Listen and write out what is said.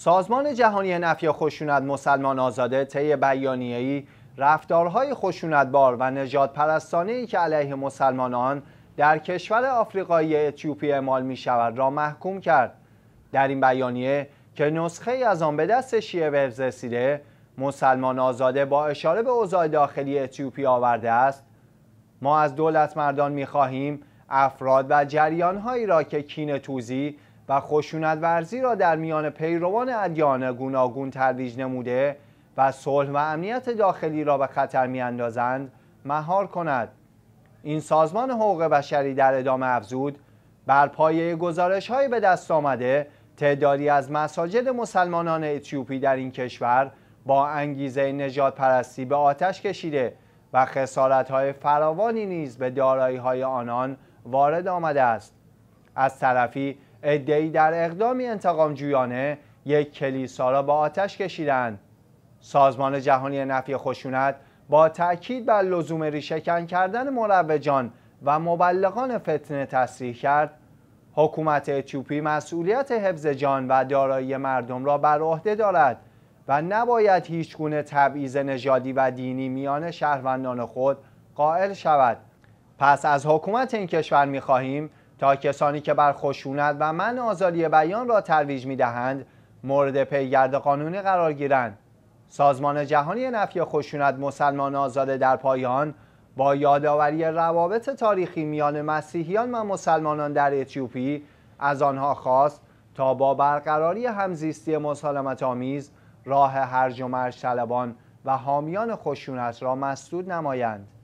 سازمان جهانی نفی خشونت مسلمان آزاده طی بیانیه‌ای رفتارهای خشونتبار و نجات پرستانه ای که علیه مسلمانان در کشور آفریقایی اتیوپی اعمال می شود را محکوم کرد در این بیانیه که نسخه ای از آن به دست شیعه بهز رسیده مسلمان آزاده با اشاره به اوضاع داخلی اتیوپی آورده است ما از دولت مردان می خواهیم افراد و جریانهایی را که کین توزی و خشونت ورزی را در میان پیروان ادیان گوناگون ترویج نموده و صلح و امنیت داخلی را به خطر میاندازند مهار کند این سازمان حقوق بشری در ادامه افزود بر پایه گزارش های به دست آمده تعدادی از مساجد مسلمانان اتیوپی در این کشور با انگیزه نجات پرستی به آتش کشیده و خسارت های فراوانی نیز به دارایی های آنان وارد آمده است از طرفی ادعی در اقدامی جویانه یک کلیسا را به آتش کشیدن سازمان جهانی نفی خشونت با تأکید بر لزوم ریشکن کردن مروجان و مبلغان فتنه تصریح کرد حکومت اتیوپی مسئولیت حفظ جان و دارایی مردم را بر عهده دارد و نباید هیچگونه تبعیض نژادی و دینی میان شهروندان خود قائل شود پس از حکومت این کشور میخواهیم تا کسانی که بر خشونت و من آزادی بیان را ترویج می دهند مورد پیگرد قانونی قرار گیرند سازمان جهانی نفی خشونت مسلمان آزاده در پایان با یادآوری روابط تاریخی میان مسیحیان و مسلمانان در اتیوپی از آنها خواست تا با برقراری همزیستی مسالمت آمیز راه هرج و مرج طلبان و حامیان خشونت را مسدود نمایند